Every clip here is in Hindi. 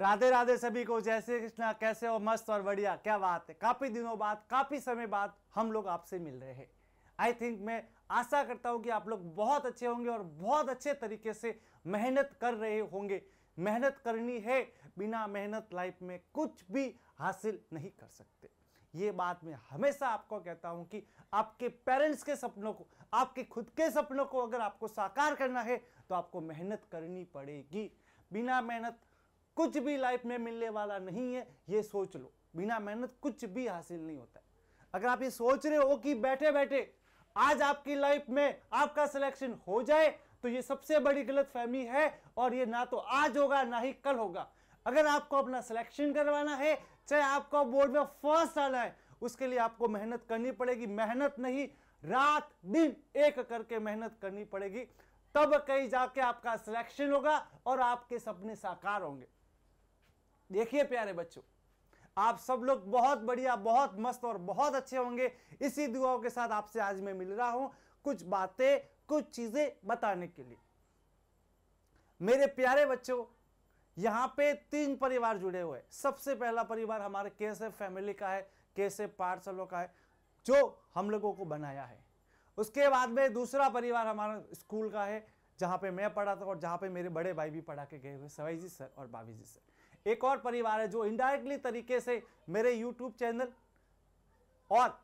राधे राधे सभी को जय श्री कृष्णा कैसे हो मस्त और बढ़िया क्या बात है काफ़ी दिनों बाद काफ़ी समय बाद हम लोग आपसे मिल रहे हैं आई थिंक मैं आशा करता हूँ कि आप लोग बहुत अच्छे होंगे और बहुत अच्छे तरीके से मेहनत कर रहे होंगे मेहनत करनी है बिना मेहनत लाइफ में कुछ भी हासिल नहीं कर सकते ये बात मैं हमेशा आपको कहता हूँ कि आपके पेरेंट्स के सपनों को आपके खुद के सपनों को अगर आपको साकार करना है तो आपको मेहनत करनी पड़ेगी बिना मेहनत कुछ भी लाइफ में मिलने वाला नहीं है ये सोच लो बिना मेहनत कुछ भी हासिल नहीं होता अगर आप ये सोच रहे हो कि बैठे बैठे आज आपकी लाइफ में आपका सिलेक्शन हो जाए तो ये सबसे बड़ी गलत फहमी है और ये ना तो आज होगा ना ही कल होगा अगर आपको अपना सिलेक्शन करवाना है चाहे आपको बोर्ड में फर्स्ट आना है उसके लिए आपको मेहनत करनी पड़ेगी मेहनत नहीं रात दिन एक करके मेहनत करनी पड़ेगी तब कहीं जाके आपका सिलेक्शन होगा और आपके सपने साकार होंगे देखिए प्यारे बच्चों आप सब लोग बहुत बढ़िया बहुत मस्त और बहुत अच्छे होंगे इसी दुआओं के साथ आपसे आज मैं मिल रहा हूं कुछ बातें कुछ चीजें बताने के लिए मेरे प्यारे बच्चों यहां पे तीन परिवार जुड़े हुए सबसे पहला परिवार हमारे कैसे फैमिली का है कैसे पार्सलों का है जो हम लोगों को बनाया है उसके बाद में दूसरा परिवार हमारा स्कूल का है जहाँ पे मैं पढ़ा था और जहाँ पे मेरे बड़े भाई भी पढ़ा के गए हुए सवाई जी सर और बाबी जी सर एक और परिवार है जो इनडायरेक्टली तरीके से मेरे यूट्यूब चैनल और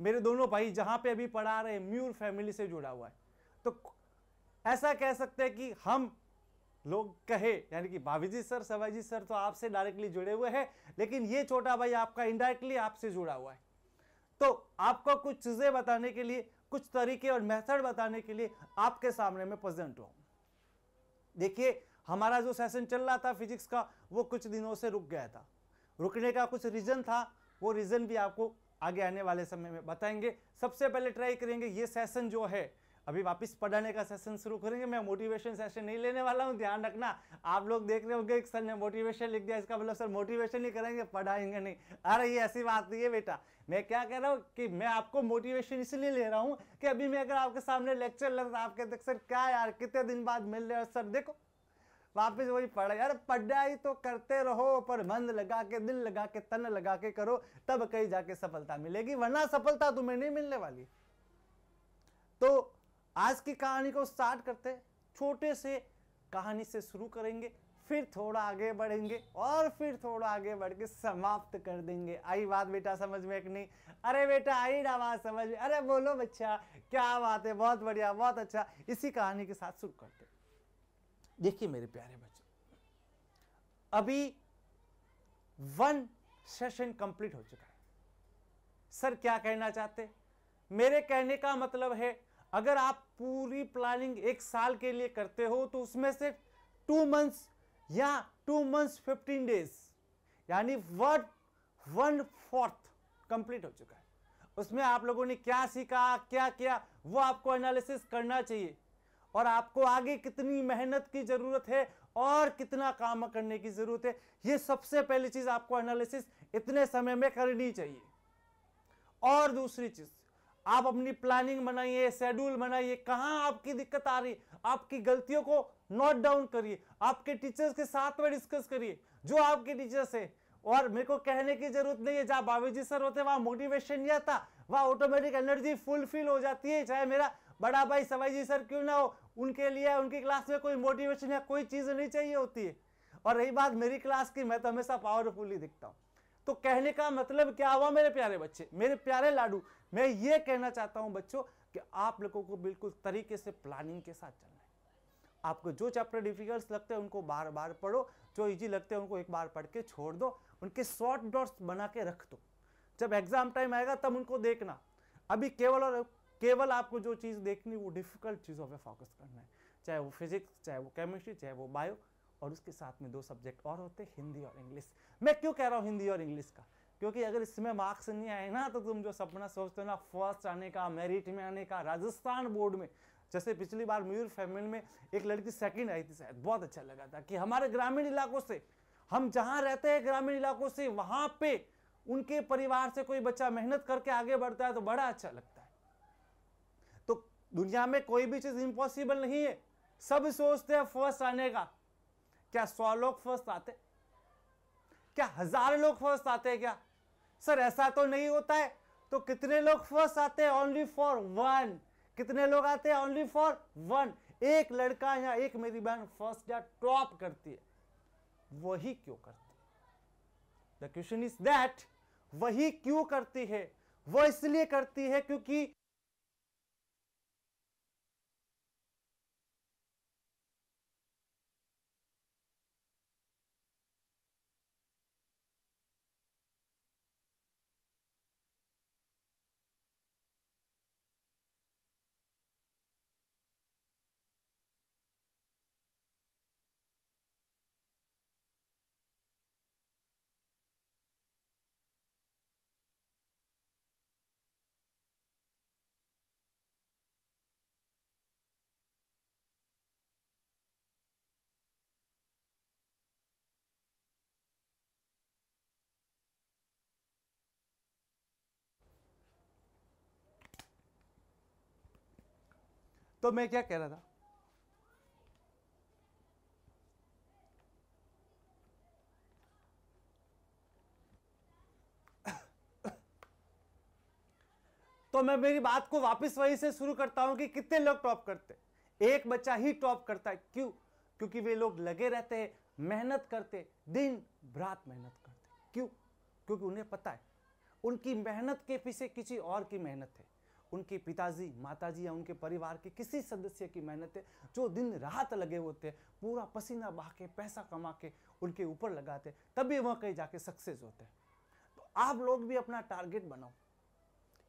मेरे दोनों भाई जहां पे अभी पढ़ा रहे म्यूर फैमिली से जुड़ा हुआ है तो ऐसा कह सकते हैं कि हम लोग कहे यानी कि भाभी जी सर सवाई जी सर तो आपसे डायरेक्टली जुड़े हुए हैं लेकिन ये छोटा भाई आपका इनडायरेक्टली आपसे जुड़ा हुआ है तो आपको कुछ चीज़ें बताने के लिए कुछ तरीके और मेथड बताने के लिए आपके सामने में प्रेजेंट हूँ देखिए हमारा जो सेशन चल रहा था फिजिक्स का वो कुछ दिनों से रुक गया था रुकने का कुछ रीज़न था वो रीज़न भी आपको आगे आने वाले समय में बताएंगे सबसे पहले ट्राई करेंगे ये सेशन जो है अभी वापस पढ़ाने का सेशन शुरू करेंगे मैं मोटिवेशन सेशन नहीं लेने वाला हूँ ध्यान रखना आप लोग देख रहे होंगे सर ने मोटिवेशन लिख दिया इसका मतलब सर मोटिवेशन ही करेंगे पढ़ाएंगे नहीं अरे ये ऐसी बात नहीं है बेटा मैं क्या कह रहा हूँ कि मैं आपको मोटिवेशन इसलिए ले रहा हूँ कि अभी मैं अगर आपके सामने लेक्चर लग रहा आप कहते सर क्या यार कितने दिन बाद मिल रहे हो सर देखो वापस वही पढ़ा यार पढ़ाई तो करते रहो पर मन लगा के दिल लगा के तन लगा के करो तब कहीं जाके सफलता मिलेगी वरना सफलता तुम्हें नहीं मिलने वाली तो आज की कहानी को स्टार्ट करते छोटे से कहानी से शुरू करेंगे फिर थोड़ा आगे बढ़ेंगे और फिर थोड़ा आगे बढ़ के समाप्त कर देंगे आई बात बेटा समझ में एक नहीं अरे बेटा आई ना बात समझ में अरे बोलो बच्चा क्या बात है बहुत बढ़िया बहुत अच्छा इसी कहानी के साथ शुरू करते देखिए मेरे प्यारे बच्चों अभी वन सेशन कंप्लीट हो चुका है सर क्या कहना चाहते मेरे कहने का मतलब है अगर आप पूरी प्लानिंग एक साल के लिए करते हो तो उसमें से टू मंथ्स या टू मंथ्स फिफ्टीन डेज यानी वर्ड वन फोर्थ कंप्लीट हो चुका है उसमें आप लोगों ने क्या सीखा क्या किया वो आपको एनालिसिस करना चाहिए और आपको आगे कितनी मेहनत की जरूरत है और कितना काम करने की जरूरत है ये सबसे पहली चीज आपको एनालिसिस इतने समय में करनी चाहिए और दूसरी चीज आप अपनी प्लानिंग बनाइए शेड्यूल बनाइए कहां आपकी दिक्कत आ रही आपकी गलतियों को नोट डाउन करिए आपके टीचर्स के साथ में डिस्कस करिए जो आपके टीचर्स है और मेरे को कहने की जरूरत नहीं है जहां बाबू जी सर होते वहां मोटिवेशन नहीं आता वहां ऑटोमेटिक एनर्जी फुलफिल हो जाती है चाहे मेरा बड़ा भाई सवाई जी सर क्यों ना हो उनके लिए उनकी क्लास में कोई मोटिवेशन या कोई चीज़ नहीं चाहिए होती है और रही बात मेरी क्लास की मैं तो हमेशा पावरफुल ही दिखता हूँ तो कहने का मतलब क्या हुआ मेरे प्यारे बच्चे मेरे प्यारे लाडू मैं ये कहना चाहता हूँ बच्चों कि आप लोगों को बिल्कुल तरीके से प्लानिंग के साथ चलना है आपको जो चैप्टर डिफिकल्ट लगते हैं उनको बार बार पढ़ो जो इजी लगते हैं उनको एक बार पढ़ के छोड़ दो उनके शॉर्ट नोट्स बना के रख दो जब एग्ज़ाम टाइम आएगा तब उनको देखना अभी केवल और केवल आपको जो चीज़ देखनी वो डिफिकल्ट चीज़ों पे फोकस करना है चाहे वो फिजिक्स चाहे वो केमिस्ट्री चाहे वो बायो और उसके साथ में दो सब्जेक्ट और होते हैं हिंदी और इंग्लिश मैं क्यों कह रहा हूँ हिंदी और इंग्लिश का क्योंकि अगर इसमें मार्क्स नहीं आए ना तो तुम जो सपना सोचते हो ना फर्स्ट आने का मेरिट में आने का राजस्थान बोर्ड में जैसे पिछली बार मयूर फैमिली में एक लड़की सेकंड आई थी शायद बहुत अच्छा लगा था कि हमारे ग्रामीण इलाकों से हम जहाँ रहते हैं ग्रामीण इलाकों से वहाँ पे उनके परिवार से कोई बच्चा मेहनत करके आगे बढ़ता है तो बड़ा अच्छा लगता है दुनिया में कोई भी चीज़ इम्पॉसिबल नहीं है सब सोचते हैं फर्स्ट आने का क्या सौ लोग फर्स्ट आते क्या हजार लोग फर्स्ट आते हैं क्या सर ऐसा तो नहीं होता है तो कितने लोग फर्स्ट आते हैं ओनली फॉर वन कितने लोग आते हैं ओनली फॉर वन एक लड़का या एक मेरी बहन फर्स्ट या टॉप करती है वही क्यों करती है द क्वेश्चन इज दैट वही क्यों करती है वो इसलिए करती है क्योंकि तो मैं क्या कह रहा था तो मैं मेरी बात को वापस वहीं से शुरू करता हूं कि कितने लोग टॉप करते एक बच्चा ही टॉप करता है क्यों क्योंकि वे लोग लगे रहते हैं मेहनत करते दिन रात मेहनत करते क्यों क्योंकि उन्हें पता है उनकी मेहनत के पीछे किसी और की मेहनत है उनके पिताजी माताजी या उनके परिवार के किसी सदस्य की मेहनत है जो दिन रात लगे होते हैं पूरा पसीना बहा के पैसा कमा के उनके ऊपर लगाते तभी वह कहीं जाके सक्सेस होते हैं तो आप लोग भी अपना टारगेट बनाओ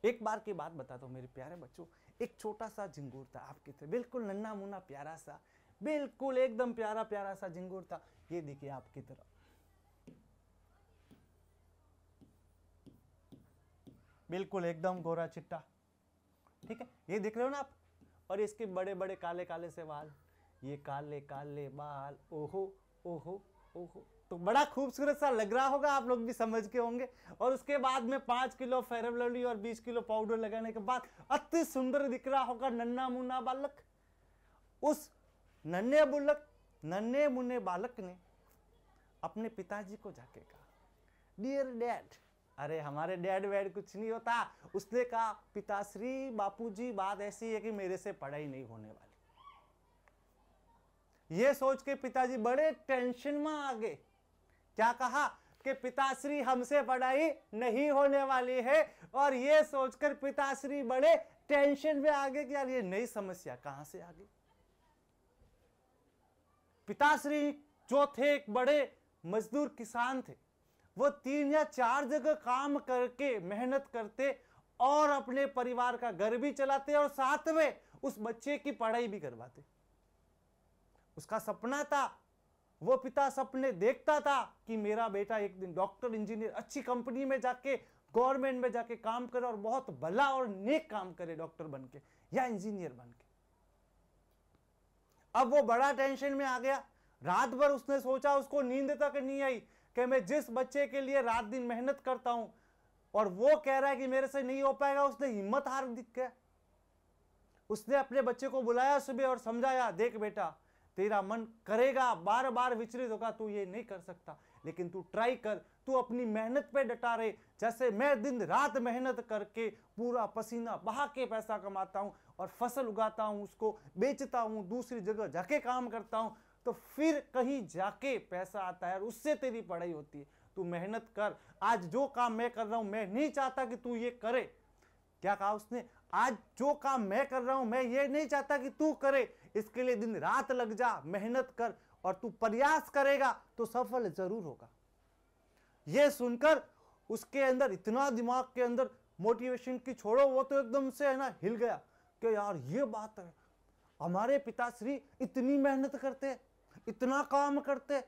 एक बार की बात बता दो मेरे प्यारे बच्चों एक छोटा सा झिंगूर था आपके थे बिल्कुल नन्ना मुन्ना प्यारा सा बिल्कुल एकदम प्यारा प्यारा सा झिंगूर था ये देखिए आपकी तरफ बिल्कुल एकदम गोरा चिट्टा ठीक है ये देख रहे हो ना आप और इसके बड़े बड़े काले काले से बाल ये काले काले बाल ओहो ओहो ओहो तो बड़ा खूबसूरत सा लग रहा होगा आप लोग भी समझ के होंगे और उसके बाद में पांच किलो फेरवलवली और बीस किलो पाउडर लगाने के बाद अति सुंदर दिख रहा होगा नन्ना मुन्ना बालक उस नन्हे बुलक नन्हे मुन्ने बालक ने अपने पिताजी को जाके कहा डियर डैड अरे हमारे डैड वैड कुछ नहीं होता उसने कहा पिताश्री बापूजी बात ऐसी है कि मेरे से पढ़ाई नहीं होने वाली ये सोच के पिताजी बड़े टेंशन में आ गए क्या कहा कि पिताश्री हमसे पढ़ाई नहीं होने वाली है और ये सोचकर पिताश्री बड़े टेंशन में आ गए कि यार ये नई समस्या कहां से आ गई पिताश्री जो थे एक बड़े मजदूर किसान थे वो तीन या चार जगह काम करके मेहनत करते और अपने परिवार का घर भी चलाते और साथ में उस बच्चे की पढ़ाई भी करवाते उसका सपना था वो पिता सपने देखता था कि मेरा बेटा एक दिन डॉक्टर इंजीनियर अच्छी कंपनी में जाके गवर्नमेंट में जाके काम करे और बहुत भला और नेक काम करे डॉक्टर बन के या इंजीनियर बन के अब वो बड़ा टेंशन में आ गया रात भर उसने सोचा उसको नींद तक नहीं आई कि मैं जिस बच्चे के लिए रात दिन मेहनत करता हूं और वो कह रहा है कि मेरे से नहीं हो पाएगा उसने हिम्मत हार दिख गया उसने अपने बच्चे को बुलाया सुबह और समझाया देख बेटा तेरा मन करेगा बार बार विचलित होगा तू ये नहीं कर सकता लेकिन तू ट्राई कर तू अपनी मेहनत पे डटा रहे जैसे मैं दिन रात मेहनत करके पूरा पसीना बहा के पैसा कमाता हूँ और फसल उगाता हूँ उसको बेचता हूँ दूसरी जगह जाके काम करता हूँ तो फिर कहीं जाके पैसा आता है और उससे तेरी पढ़ाई होती है तू मेहनत कर आज जो काम मैं कर रहा हूं मैं नहीं चाहता कि तू ये करे क्या कहा उसने आज जो काम मैं कर रहा हूं मैं ये नहीं चाहता कि तू करे इसके लिए दिन रात लग जा मेहनत कर और तू प्रयास करेगा तो सफल जरूर होगा ये सुनकर उसके अंदर इतना दिमाग के अंदर मोटिवेशन की छोड़ो वो तो एकदम से है ना हिल गया कि यार ये बात है हमारे पिताश्री इतनी मेहनत करते हैं इतना काम करते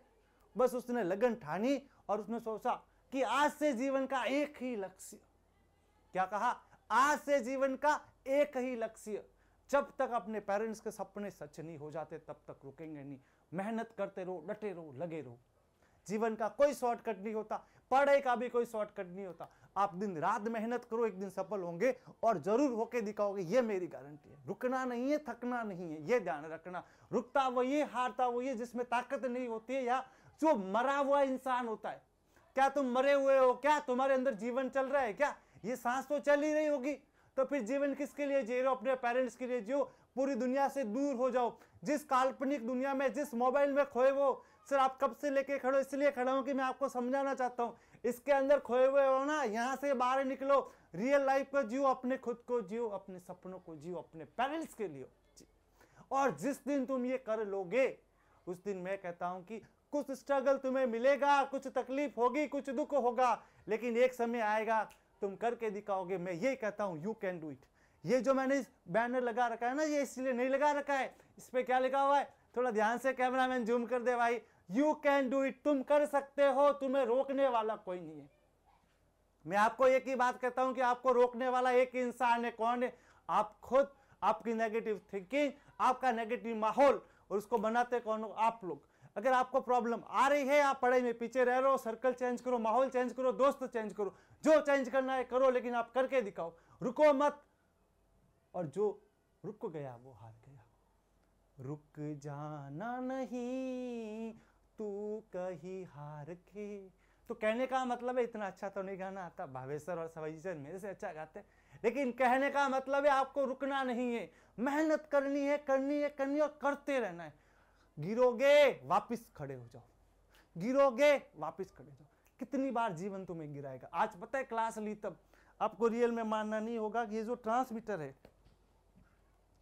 बस उसने लगन ठानी और उसने सोचा कि आज से जीवन का एक ही लक्ष्य क्या कहा आज से जीवन का एक ही लक्ष्य जब तक अपने पेरेंट्स के सपने सच नहीं हो जाते तब तक रुकेंगे नहीं मेहनत करते रहो डटे रहो लगे रहो जीवन का कोई शॉर्टकट नहीं होता पढ़ाई का भी कोई शॉर्टकट नहीं होता आप दिन रात मेहनत करो एक दिन सफल होंगे और जरूर होके दिखाओगे ये मेरी गारंटी है रुकना नहीं है थकना नहीं है ये ध्यान रखना रुकता वही है हारता वही है जिसमें ताकत नहीं होती है या जो मरा हुआ इंसान होता है क्या तुम मरे हुए हो क्या तुम्हारे अंदर जीवन चल रहा है क्या ये सांस तो चल ही रही होगी तो फिर जीवन किसके लिए जी रहे हो अपने पेरेंट्स के लिए जियो पूरी दुनिया से दूर हो जाओ जिस काल्पनिक दुनिया में जिस मोबाइल में खोए हो सर आप कब से लेके खड़े इसलिए खड़ा हूँ कि मैं आपको समझाना चाहता हूँ इसके अंदर खोए हुए हो ना यहाँ से बाहर निकलो रियल लाइफ को जियो अपने खुद को जियो अपने सपनों को जियो अपने पेरेंट्स के लिए और जिस दिन तुम ये कर लोगे उस दिन मैं कहता हूँ कि कुछ स्ट्रगल तुम्हें मिलेगा कुछ तकलीफ होगी कुछ दुख होगा लेकिन एक समय आएगा तुम करके दिखाओगे मैं ये कहता हूँ यू कैन डू इट ये जो मैंने बैनर लगा रखा है ना ये इसलिए नहीं लगा रखा है इस पर क्या लिखा हुआ है थोड़ा ध्यान से कैमरामैन जूम कर दे भाई यू कैन डू इट तुम कर सकते हो तुम्हें रोकने वाला कोई नहीं है मैं आपको एक ही बात कहता हूं कि आपको रोकने वाला एक इंसान है कौन है आप खुद आपकी नेगेटिव थिंकिंग आपका नेगेटिव माहौल और उसको बनाते कौन हो आप लोग अगर आपको प्रॉब्लम आ रही है आप पढ़ाई में पीछे रह रहे हो सर्कल चेंज करो माहौल चेंज करो दोस्त चेंज करो जो चेंज करना है करो लेकिन आप करके दिखाओ रुको मत और जो रुक गया वो हार गया रुक जाना नहीं तू कही हार के तो कहने का मतलब है इतना अच्छा तो नहीं गाना आता भावेश्वर और सवाई सर मेरे से अच्छा गाते लेकिन कहने का मतलब है आपको रुकना नहीं है मेहनत करनी है करनी है करनी है और करते रहना है गिरोगे वापस खड़े हो जाओ गिरोगे वापस खड़े हो जाओ कितनी बार जीवन तुम्हें गिराएगा आज पता है क्लास ली तब आपको रियल में मानना नहीं होगा कि ये जो ट्रांसमीटर है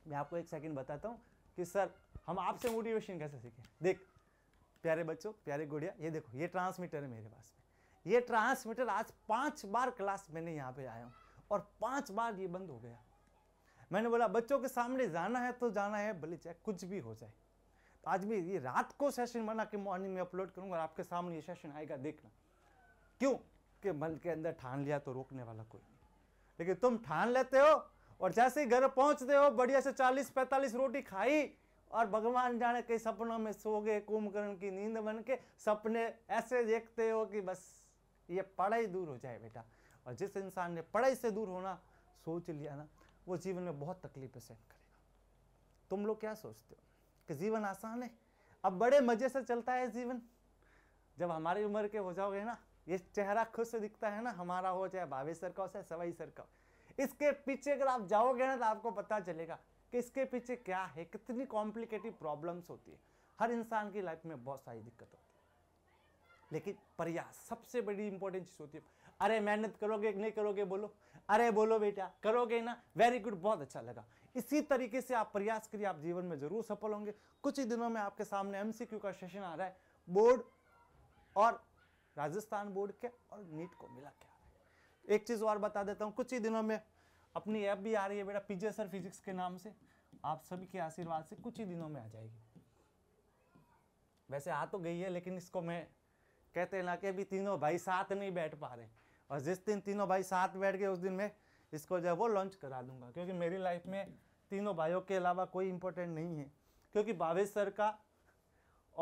मैं आपको एक सेकंड बताता हूँ कि सर हम आपसे मोटिवेशन कैसे सीखें देख प्यारे बच्चों प्यारे गुड़िया ये देखो ये ट्रांसमीटर है मेरे पास में ये ट्रांसमीटर आज पांच बार क्लास मैंने यहाँ पे आया हूँ और पांच बार ये बंद हो गया मैंने बोला बच्चों के सामने जाना है तो जाना है भले चाहे कुछ भी हो जाए तो आज भी ये रात को सेशन बना के मॉर्निंग में अपलोड करूँगा और आपके सामने ये सेशन आएगा देखना क्यों कि मन के अंदर ठान लिया तो रोकने वाला कोई नहीं लेकिन तुम ठान लेते हो और जैसे ही घर पहुंचते हो बढ़िया से चालीस पैंतालीस रोटी खाई और भगवान जाने कई सपनों में सो गए कुंभकर्ण की नींद बन के सपने ऐसे देखते हो कि बस ये पढ़ाई दूर हो जाए बेटा और जिस इंसान ने पढ़ाई से दूर होना सोच लिया ना वो जीवन में बहुत तकलीफें सहन करेगा तुम लोग क्या सोचते हो कि जीवन आसान है अब बड़े मज़े से चलता है जीवन जब हमारी उम्र के हो जाओगे ना ये चेहरा खुश दिखता है ना हमारा हो चाहे भावेश सर का हो चाहे सवाई सर का इसके पीछे अगर आप जाओगे ना तो आपको पता चलेगा कि इसके पीछे क्या है कितनी कॉम्प्लिकेटेड प्रॉब्लम्स होती है हर इंसान की लाइफ में बहुत सारी दिक्कत होती है लेकिन प्रयास सबसे बड़ी इंपॉर्टेंट चीज़ होती है अरे मेहनत करोगे नहीं करोगे बोलो अरे बोलो बेटा करोगे ना वेरी गुड बहुत अच्छा लगा इसी तरीके से आप प्रयास करिए आप जीवन में जरूर सफल होंगे कुछ ही दिनों में आपके सामने एमसीक्यू का सेशन आ रहा है बोर्ड और राजस्थान बोर्ड के और नीट को मिला क्या एक चीज़ और बता देता हूँ कुछ ही दिनों में अपनी ऐप भी आ रही है बेटा पिजे सर फिजिक्स के नाम से आप सभी के आशीर्वाद से कुछ ही दिनों में आ जाएगी वैसे आ तो गई है लेकिन इसको मैं कहते ना कि अभी तीनों भाई साथ नहीं बैठ पा रहे और जिस दिन तीनों भाई साथ बैठ गए उस दिन मैं इसको जो है वो लॉन्च करा दूंगा क्योंकि मेरी लाइफ में तीनों भाइयों के अलावा कोई इम्पोर्टेंट नहीं है क्योंकि भावेश सर का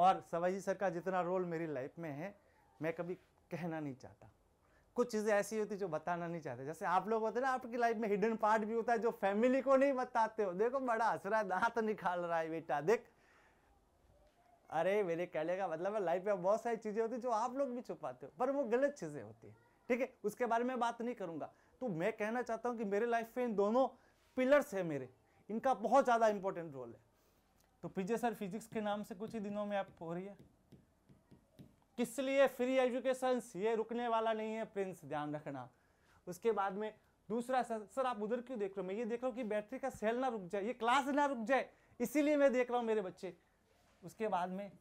और सवाई सर का जितना रोल मेरी लाइफ में है मैं कभी कहना नहीं चाहता कुछ चीज़ें ऐसी होती जो बताना नहीं चाहते जैसे आप लोग होते ना आपकी लाइफ में हिडन पार्ट भी होता है जो फैमिली को नहीं बताते हो देखो बड़ा हंस रहा है दांत निकाल रहा है बेटा देख अरे मेरे कहने का मतलब है लाइफ में बहुत सारी चीज़ें होती जो आप लोग भी छुपाते हो पर वो गलत चीज़ें होती है ठीक है उसके बारे में बात नहीं करूंगा तो मैं कहना चाहता हूँ कि मेरे लाइफ में इन दोनों पिलर्स है मेरे इनका बहुत ज़्यादा इंपॉर्टेंट रोल है तो पीजे सर फिजिक्स के नाम से कुछ ही दिनों में आप हो रही है किस लिए फ्री एजुकेशन ये रुकने वाला नहीं है प्रिंस ध्यान रखना उसके बाद में दूसरा सर सर आप उधर क्यों देख रहे हो मैं ये देख रहा हूँ कि बैटरी का सेल ना रुक जाए ये क्लास ना रुक जाए इसीलिए मैं देख रहा हूँ मेरे बच्चे उसके बाद में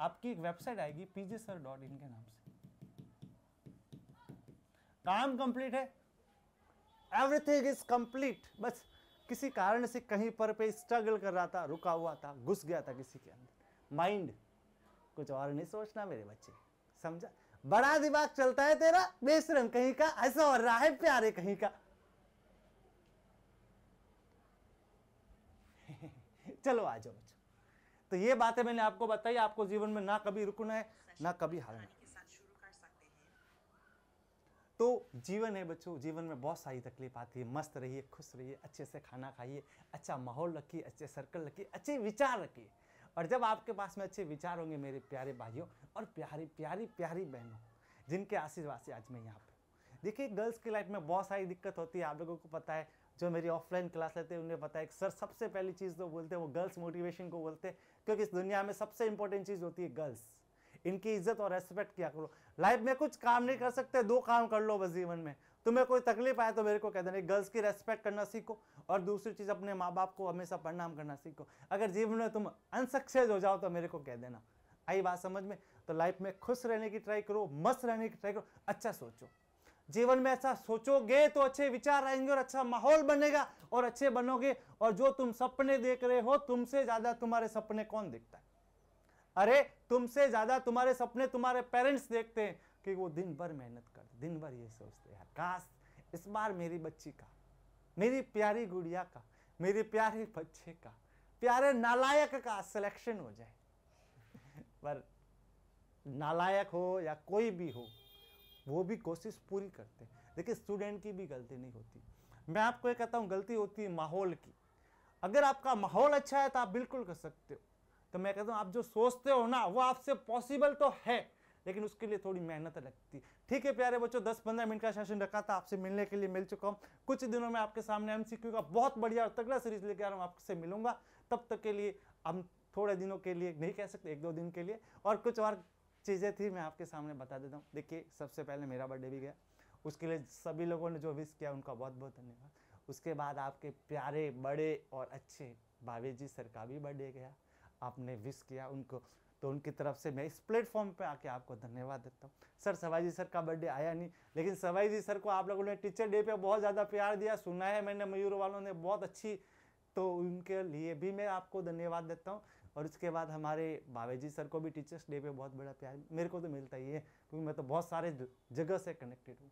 आपकी एक वेबसाइट आएगी पीजे सर डॉट इन के नाम से काम कंप्लीट है एवरीथिंग इज कंप्लीट बस किसी कारण से कहीं पर पे स्ट्रगल कर रहा था रुका हुआ था घुस गया था किसी के अंदर माइंड कुछ और नहीं सोचना मेरे बच्चे समझा बड़ा दिमाग चलता है तेरा बेशरम कहीं का ऐसा और रहा है प्यारे कहीं का चलो आ जाओ बच्चों तो ये बातें मैंने आपको बताई आपको जीवन में ना कभी रुकना है ना कभी हारना है तो जीवन है बच्चों जीवन में बहुत सारी तकलीफ आती है मस्त रहिए खुश रहिए अच्छे से खाना खाइए अच्छा माहौल रखिए अच्छे सर्कल रखिए अच्छे विचार रखिए और जब आपके पास में अच्छे विचार होंगे मेरे प्यारे भाइयों और प्यारी प्यारी प्यारी बहनों जिनके आशीर्वाद से आज मैं यहाँ पर देखिए गर्ल्स की लाइफ में बहुत सारी दिक्कत होती है आप लोगों को पता है जो मेरी ऑफलाइन क्लास लेते हैं उन्हें पता है कि सर सबसे पहली चीज़ तो बोलते हैं वो गर्ल्स मोटिवेशन को बोलते हैं क्योंकि इस दुनिया में सबसे इंपॉर्टेंट चीज़ होती है गर्ल्स इनकी इज्जत और रेस्पेक्ट किया करो लाइफ में कुछ काम नहीं कर सकते दो काम कर लो बस जीवन में तुम्हें कोई तकलीफ आए तो मेरे को कह देना गर्ल्स की रेस्पेक्ट करना सीखो और दूसरी चीज़ अपने माँ बाप को हमेशा प्रणाम करना सीखो अगर जीवन में तुम अनसक्सेस हो जाओ तो मेरे को कह देना आई बात समझ में तो लाइफ में खुश रहने की ट्राई करो मस्त रहने की ट्राई करो अच्छा सोचो जीवन में ऐसा सोचोगे तो अच्छे विचार आएंगे और अच्छा माहौल बनेगा और अच्छे बनोगे और जो तुम सपने देख रहे हो तुमसे ज़्यादा तुम्हारे सपने कौन देखता है अरे तुमसे ज़्यादा तुम्हारे सपने तुम्हारे पेरेंट्स देखते हैं कि वो दिन भर मेहनत करते दिन भर ये सोचते हैं काश इस बार मेरी बच्ची का मेरी प्यारी गुड़िया का मेरे प्यारे बच्चे का प्यारे नालायक का सिलेक्शन हो जाए पर नालायक हो या कोई भी हो वो भी कोशिश पूरी करते हैं देखिए स्टूडेंट की भी गलती नहीं होती मैं आपको ये कहता हूँ गलती होती है माहौल की अगर आपका माहौल अच्छा है तो आप बिल्कुल कर सकते हो तो मैं कहता हूँ आप जो सोचते हो ना वो आपसे पॉसिबल तो है लेकिन उसके लिए थोड़ी मेहनत लगती ठीक है प्यारे बच्चों दस पंद्रह मिनट का सेशन रखा था आपसे मिलने के लिए मिल चुका हूँ कुछ दिनों में आपके सामने एमसीक्यू का बहुत बढ़िया और तगड़ा सीरीज लेकर आ रहा हूँ आपसे मिलूंगा तब तक के लिए हम थोड़े दिनों के लिए नहीं कह सकते एक दो दिन के लिए और कुछ और चीज़ें थी मैं आपके सामने बता देता हूँ देखिए सबसे पहले मेरा बर्थडे भी गया उसके लिए सभी लोगों ने जो विश किया उनका बहुत बहुत धन्यवाद उसके बाद आपके प्यारे बड़े और अच्छे भावे जी सर का भी बर्थडे गया आपने विश किया उनको तो उनकी तरफ से मैं इस प्लेटफॉर्म पे आके आपको धन्यवाद देता हूँ सर सवाई जी सर का बर्थडे आया नहीं लेकिन सवाई जी सर को आप लोगों ने टीचर डे पे बहुत ज़्यादा प्यार दिया सुना है मैंने मयूर वालों ने बहुत अच्छी तो उनके लिए भी मैं आपको धन्यवाद देता हूँ और उसके बाद हमारे बावे जी सर को भी टीचर्स डे पर बहुत बड़ा प्यार मेरे को तो मिलता ही है क्योंकि मैं तो बहुत सारे जगह से कनेक्टेड हूँ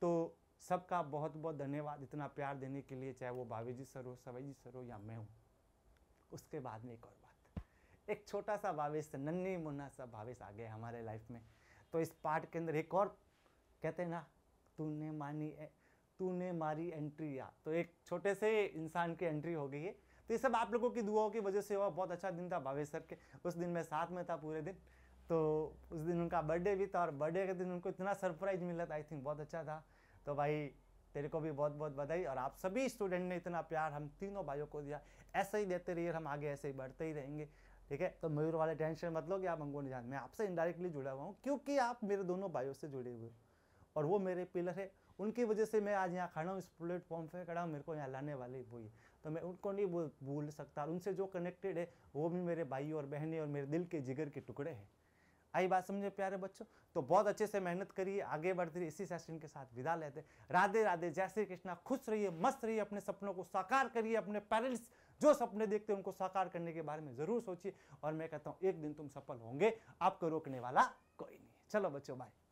तो सबका बहुत बहुत धन्यवाद इतना प्यार देने के लिए चाहे वो बावे जी सर हो सवाई जी सर हो या मैं हूँ उसके बाद में एक और बात एक छोटा सा भाविश नन्ही मुन्ना सा भावेश आ गया हमारे लाइफ में तो इस पार्ट के अंदर एक और कहते हैं ना तूने मानी तूने मारी एंट्री या तो एक छोटे से इंसान की एंट्री हो गई है तो ये सब आप लोगों की दुआओं की वजह से हुआ बहुत अच्छा दिन था भावेश सर के उस दिन मैं साथ में था पूरे दिन तो उस दिन उनका बर्थडे भी था और बर्थडे के दिन उनको इतना सरप्राइज मिला था आई थिंक बहुत अच्छा था तो भाई तेरे को भी बहुत बहुत बधाई और आप सभी स्टूडेंट ने इतना प्यार हम तीनों भाइयों को दिया ऐसे ही देते रहिए हम आगे ऐसे ही बढ़ते ही रहेंगे ठीक है तो मयूर वाले टेंशन मत लो कि आप हमको नहीं जानते मैं आपसे इनडायरेक्टली जुड़ा हुआ हूँ क्योंकि आप मेरे दोनों भाइयों से जुड़े हुए और वो मेरे पिलर है उनकी वजह से मैं आज यहाँ खड़ा हूँ इस प्लेटफॉर्म पर खड़ा हूँ मेरे को यहाँ लाने वाले वो तो मैं उनको नहीं बोल भूल सकता उनसे जो कनेक्टेड है वो भी मेरे भाई और बहने और मेरे दिल के जिगर के टुकड़े हैं आई बात समझे प्यारे बच्चों तो बहुत अच्छे से मेहनत करिए आगे बढ़ते रहिए इसी सेशन के साथ विदा लेते राधे राधे जय श्री कृष्णा खुश रहिए मस्त रहिए अपने सपनों को साकार करिए अपने पेरेंट्स जो सपने देखते हैं उनको साकार करने के बारे में ज़रूर सोचिए और मैं कहता हूँ एक दिन तुम सफल होंगे आपको रोकने वाला कोई नहीं चलो बच्चों बाय